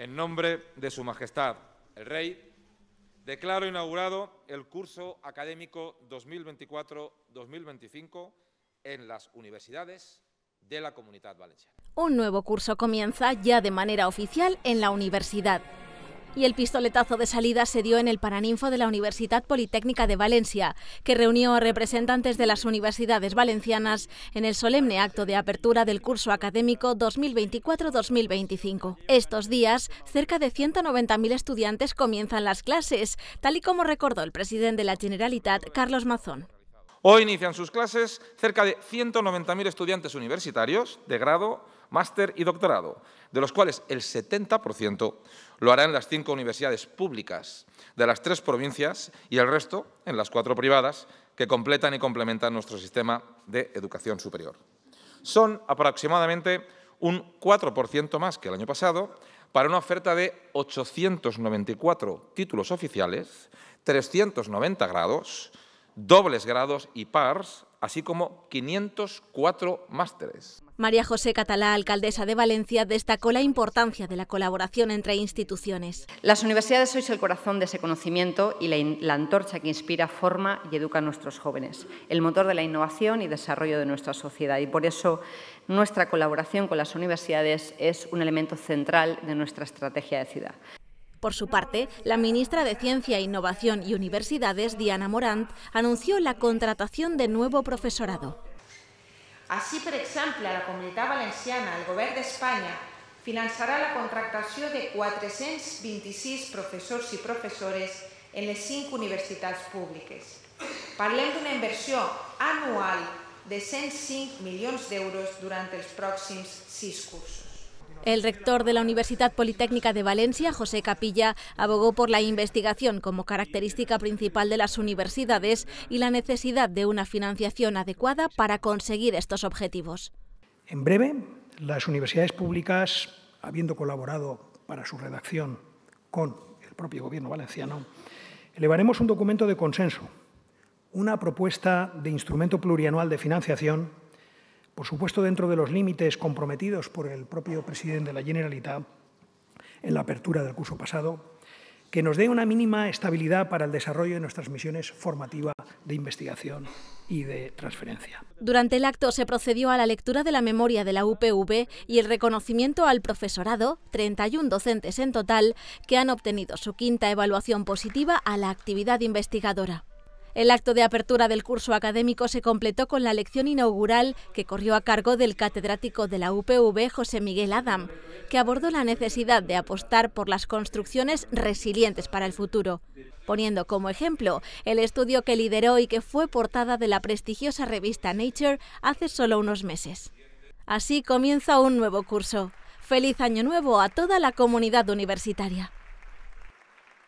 En nombre de Su Majestad, el Rey, declaro inaugurado el curso académico 2024-2025 en las universidades de la Comunidad Valenciana. Un nuevo curso comienza ya de manera oficial en la universidad. Y el pistoletazo de salida se dio en el Paraninfo de la Universidad Politécnica de Valencia, que reunió a representantes de las universidades valencianas en el solemne acto de apertura del curso académico 2024-2025. Estos días, cerca de 190.000 estudiantes comienzan las clases, tal y como recordó el presidente de la Generalitat, Carlos Mazón. Hoy inician sus clases cerca de 190.000 estudiantes universitarios de grado, máster y doctorado, de los cuales el 70% lo hará en las cinco universidades públicas de las tres provincias y el resto en las cuatro privadas que completan y complementan nuestro sistema de educación superior. Son aproximadamente un 4% más que el año pasado, para una oferta de 894 títulos oficiales, 390 grados, dobles grados y pars, así como 504 másteres. María José Catalá, alcaldesa de Valencia, destacó la importancia de la colaboración entre instituciones. Las universidades sois el corazón de ese conocimiento y la, la, antorcha que inspira, forma y educa a nuestros jóvenes, el motor de la innovación y desarrollo de nuestra sociedad. Y por eso nuestra colaboración con las universidades es un elemento central de nuestra estrategia de ciudad. Por su parte, la ministra de Ciencia, Innovación y Universidades, Diana Morant, anunció la contratación de nuevo profesorado. Así, por ejemplo, la Comunidad Valenciana, el Gobierno de España, financiará la contratación de 426 profesores y profesores en las universidades públicas. públicas. de una inversión anual de 105 millones de euros durante los próximos seis cursos. El rector de la Universidad Politécnica de Valencia, José Capilla, abogó por la investigación como característica principal de las universidades y la necesidad de una financiación adecuada para conseguir estos objetivos. En breve, las universidades públicas, habiendo colaborado para su redacción con el propio Gobierno valenciano, elevaremos un documento de consenso, una propuesta de instrumento plurianual de financiación por supuesto dentro de los límites comprometidos por el propio presidente de la Generalitat en la apertura del curso pasado, que nos dé una mínima estabilidad para el desarrollo de nuestras misiones formativas de investigación y de transferencia. Durante el acto se procedió a la lectura de la memoria de la UPV y el reconocimiento al profesorado, 31 docentes en total, que han obtenido su quinta evaluación positiva a la actividad investigadora. El acto de apertura del curso académico se completó con la lección inaugural que corrió a cargo del catedrático de la UPV, José Miguel Adam, que abordó la necesidad de apostar por las construcciones resilientes para el futuro, poniendo como ejemplo el estudio que lideró y que fue portada de la prestigiosa revista Nature hace solo unos meses. Así comienza un nuevo curso. Feliz año nuevo a toda la comunidad universitaria.